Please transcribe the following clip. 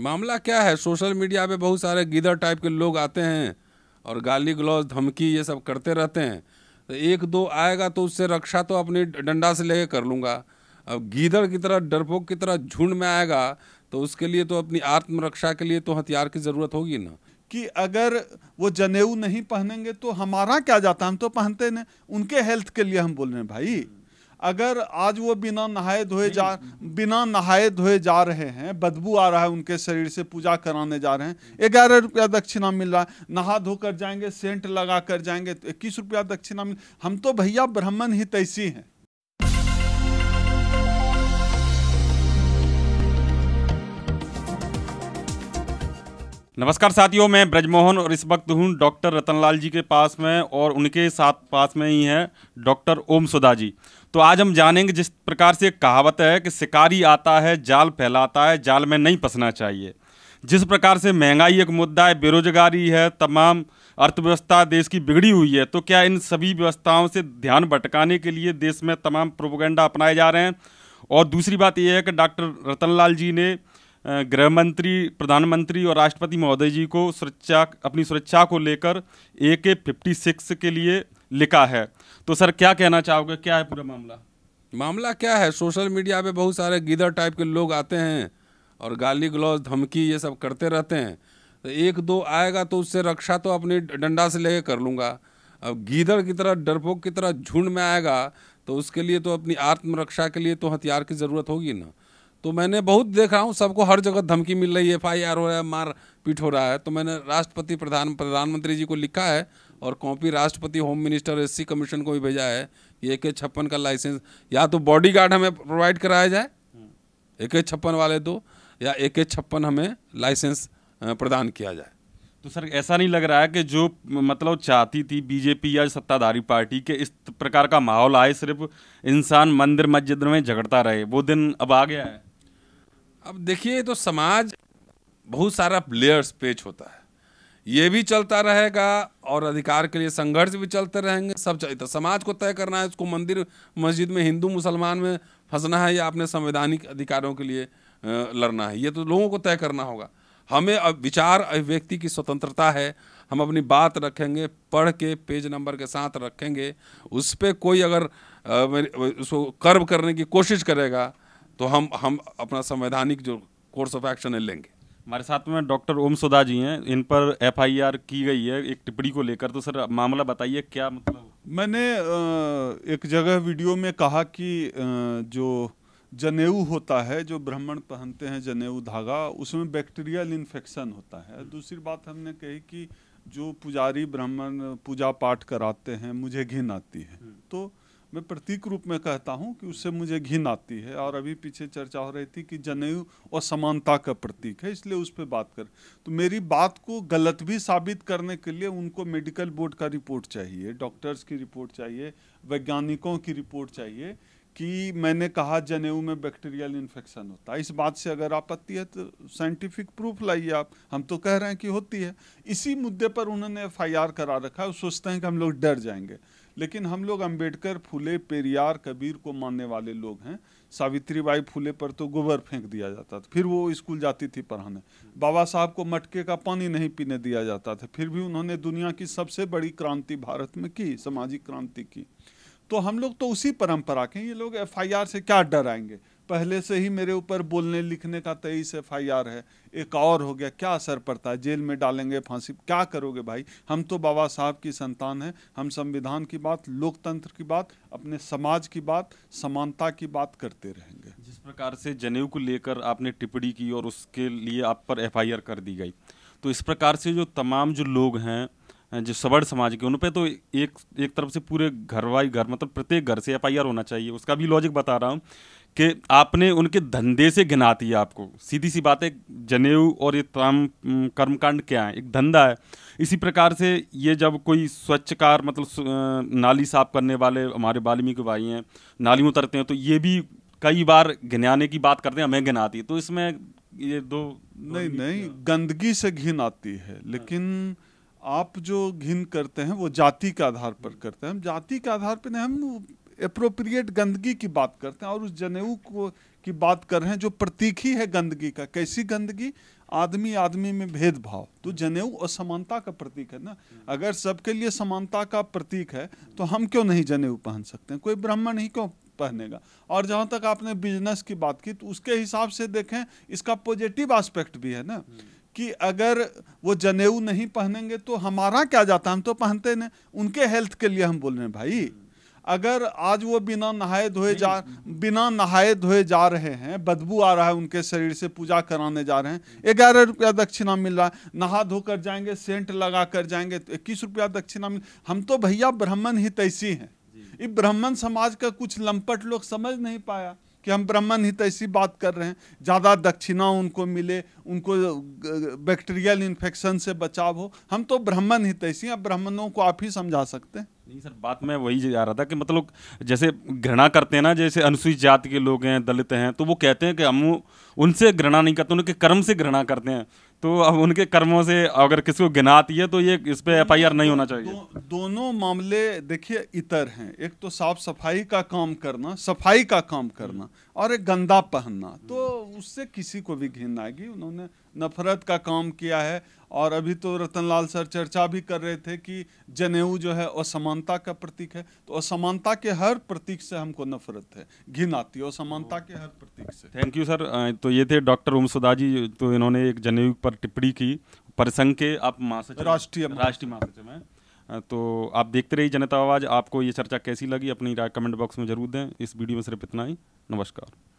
मामला क्या है सोशल मीडिया पे बहुत सारे गिदर टाइप के लोग आते हैं और गाली गलौज धमकी ये सब करते रहते हैं तो एक दो आएगा तो उससे रक्षा तो अपनी डंडा से लेके कर लूँगा अब गीदड़ की तरह डरपोक की तरह झुंड में आएगा तो उसके लिए तो अपनी आत्मरक्षा के लिए तो हथियार की ज़रूरत होगी ना कि अगर वो जनेऊ नहीं पहनेंगे तो हमारा क्या जाता हम तो पहनते नहीं उनके हेल्थ के लिए हम बोल रहे हैं भाई अगर आज वो बिना नहाए धोए जा बिना नहाए धोए जा रहे हैं बदबू आ रहा है उनके शरीर से पूजा कराने जा रहे हैं ग्यारह रुपया दक्षिणा मिल रहा है नहा धोकर जाएंगे सेंट लगा कर जाएंगे तो इक्कीस रुपया दक्षिणा मिल हम तो भैया ब्राह्मण ही तैसी हैं नमस्कार साथियों मैं ब्रजमोहन और इस वक्त हूँ डॉक्टर रतनलाल जी के पास में और उनके साथ पास में ही हैं डॉक्टर ओम सुधा जी तो आज हम जानेंगे जिस प्रकार से कहावत है कि शिकारी आता है जाल फैलाता है जाल में नहीं फंसना चाहिए जिस प्रकार से महंगाई एक मुद्दा है बेरोजगारी है तमाम अर्थव्यवस्था देश की बिगड़ी हुई है तो क्या इन सभी व्यवस्थाओं से ध्यान भटकाने के लिए देश में तमाम प्रोपोगंडा अपनाए जा रहे हैं और दूसरी बात यह है कि डॉक्टर रतनलाल जी ने गृह मंत्री प्रधानमंत्री और राष्ट्रपति महोदय जी को सुरक्षा अपनी सुरक्षा को लेकर ए के फिफ्टी सिक्स के लिए लिखा है तो सर क्या कहना चाहोगे क्या है पूरा मामला मामला क्या है सोशल मीडिया पे बहुत सारे गिदर टाइप के लोग आते हैं और गाली ग्लौज धमकी ये सब करते रहते हैं तो एक दो आएगा तो उससे रक्षा तो अपनी डंडा से ले कर लूँगा अब गीदर की तरह डरपोक की तरह झुंड में आएगा तो उसके लिए तो अपनी आत्मरक्षा के लिए तो हथियार की ज़रूरत होगी ना तो मैंने बहुत देख रहा हूँ सबको हर जगह धमकी मिल रही है एफ आई आर हो रहा है मार पीट हो रहा है तो मैंने राष्ट्रपति प्रधान प्रधानमंत्री जी को लिखा है और कॉपी राष्ट्रपति होम मिनिस्टर एस कमीशन को भी भेजा है ए के छप्पन का लाइसेंस या तो बॉडी गार्ड हमें प्रोवाइड कराया जाए ए के छप्पन वाले दो या ए के छप्पन हमें लाइसेंस प्रदान किया जाए तो सर ऐसा नहीं लग रहा है कि जो मतलब चाहती थी बीजेपी या सत्ताधारी पार्टी के इस प्रकार का माहौल आए सिर्फ इंसान मंदिर मस्जिद में झगड़ता रहे वो दिन अब आ गया है अब देखिए तो समाज बहुत सारा लेयर्स पेच होता है ये भी चलता रहेगा और अधिकार के लिए संघर्ष भी चलते रहेंगे सब चाहिए तो समाज को तय करना है उसको मंदिर मस्जिद में हिंदू मुसलमान में फंसना है या अपने संवैधानिक अधिकारों के लिए लड़ना है ये तो लोगों को तय करना होगा हमें अब विचार अभिव्यक्ति की स्वतंत्रता है हम अपनी बात रखेंगे पढ़ के पेज नंबर के साथ रखेंगे उस पर कोई अगर उसको कर्व करने की कोशिश करेगा तो हम हम अपना संवैधानिक जो कोर्स ऑफ एक्शन है लेंगे हमारे साथ में डॉक्टर ओम सुधा जी हैं इन पर एफआईआर की गई है एक टिप्पणी को लेकर तो सर मामला बताइए क्या मतलब मैंने एक जगह वीडियो में कहा कि जो जनेऊ होता है जो ब्राह्मण पहनते हैं जनेऊ धागा उसमें बैक्टीरियल इन्फेक्शन होता है दूसरी बात हमने कही कि जो पुजारी ब्राह्मण पूजा पाठ कराते हैं मुझे घिन आती है हम्म। तो मैं प्रतीक रूप में कहता हूँ कि उससे मुझे घिन आती है और अभी पीछे चर्चा हो रही थी कि जनेऊ और समानता का प्रतीक है इसलिए उस पर बात कर तो मेरी बात को गलत भी साबित करने के लिए उनको मेडिकल बोर्ड का रिपोर्ट चाहिए डॉक्टर्स की रिपोर्ट चाहिए वैज्ञानिकों की रिपोर्ट चाहिए कि मैंने कहा जनेऊ में बैक्टीरियल इन्फेक्शन होता है इस बात से अगर आपत्ति है तो साइंटिफिक प्रूफ लाइए आप हम तो कह रहे हैं कि होती है इसी मुद्दे पर उन्होंने एफ करा रखा है सोचते हैं कि हम लोग डर जाएंगे लेकिन हम लोग अंबेडकर फूले पेरियार कबीर को मानने वाले लोग हैं सावित्रीबाई फूले पर तो गोबर फेंक दिया जाता था फिर वो स्कूल जाती थी पढ़ाने बाबा साहब को मटके का पानी नहीं पीने दिया जाता था फिर भी उन्होंने दुनिया की सबसे बड़ी क्रांति भारत में की सामाजिक क्रांति की तो हम लोग तो उसी परंपरा के ये लोग एफ से क्या डर आएंगे पहले से ही मेरे ऊपर बोलने लिखने का तेईस एफ आई आर है एक और हो गया क्या असर पड़ता है जेल में डालेंगे फांसी क्या करोगे भाई हम तो बाबा साहब की संतान हैं हम संविधान की बात लोकतंत्र की बात अपने समाज की बात समानता की बात करते रहेंगे जिस प्रकार से जनेऊ को लेकर आपने टिप्पणी की और उसके लिए आप पर एफ आई आर कर दी गई तो इस प्रकार से जो तमाम जो लोग हैं जो सवर्ण समाज के उन पर तो एक एक तरफ से पूरे घरवाई घर मतलब प्रत्येक घर से एफ होना चाहिए उसका भी लॉजिक बता रहा हूँ कि आपने उनके धंधे से घिना दिया आपको सीधी सी बात है जनेऊ और ये तमाम कर्मकांड क्या है एक धंधा है इसी प्रकार से ये जब कोई स्वच्छकार मतलब नाली साफ करने वाले हमारे वाल्मीकि भाई हैं नालियों उतरते हैं तो ये भी कई बार घिनाने की बात करते हैं हमें घिनाती है तो इसमें ये दो, दो नहीं नहीं गंदगी से घिन आती है लेकिन आप जो घिन करते हैं वो जाति के आधार पर करते हैं हम जाति के आधार पर नहीं हम अप्रोप्रिएट गंदगी की बात करते हैं और उस जनेऊ को की बात कर रहे हैं जो प्रतीक ही है गंदगी का कैसी गंदगी आदमी आदमी में भेदभाव तो जनेऊ असमानता का प्रतीक है ना अगर सबके लिए समानता का प्रतीक है तो हम क्यों नहीं जनेऊ पहन सकते हैं? कोई ब्राह्मण ही क्यों पहनेगा और जहाँ तक आपने बिजनेस की बात की तो उसके हिसाब से देखें इसका पॉजिटिव आस्पेक्ट भी है ना कि अगर वो जनेऊ नहीं पहनेंगे तो हमारा क्या जाता हम तो पहनते नहीं उनके हेल्थ के लिए हम बोल रहे हैं भाई अगर आज वो बिना नहाए धोए जा बिना नहाए धोए जा रहे हैं बदबू आ रहा है उनके शरीर से पूजा कराने जा रहे हैं ग्यारह रुपया दक्षिणा मिल रहा है नहा धोकर जाएंगे सेंट लगा कर जाएंगे तो इक्कीस रुपया दक्षिणा मिल हम तो भैया ब्राह्मण ही तैसी हैं ये ब्राह्मण समाज का कुछ लंपट लोग समझ नहीं पाया कि हम ब्राह्मण हित ऐसी बात कर रहे हैं ज़्यादा दक्षिणा उनको मिले उनको बैक्टीरियल इन्फेक्शन से बचाव हो हम तो ब्राह्मण हित ऐसी अब ब्राह्मणों को आप ही समझा सकते हैं नहीं सर बात में वही जा रहा था कि मतलब जैसे घृणा करते हैं ना जैसे अनुसूचित जाति के लोग हैं दलित हैं तो वो कहते हैं कि हम उनसे घृणा नहीं करते उनके कर्म से घृणा करते हैं तो अब उनके कर्मों से अगर किसी को गिनाती है तो ये इस पर एफ आई आर नहीं होना चाहिए दो, दोनों मामले देखिए इतर हैं एक तो साफ सफाई का काम करना सफाई का काम करना और एक गंदा पहनना तो उससे किसी को भी घिन आएगी उन्होंने नफरत का काम किया है और अभी तो रतनलाल सर चर्चा भी कर रहे थे कि जनेऊ जो है असमानता का प्रतीक है तो असमानता के हर प्रतीक से हमको नफरत है घिन आती है असमानता के हर प्रतीक से थैंक यू सर तो ये थे डॉक्टर ओम सुधा जी तो इन्होंने एक जनेऊ पर टिप्पणी की परसंघ के आप महासचिव राष्ट्रीय राष्ट्रीय महासचिव हैं तो आप देखते रहिए जनता आवाज़ आपको ये चर्चा कैसी लगी अपनी राय कमेंट बॉक्स में जरूर दें इस वीडियो में सिर्फ इतना ही नमस्कार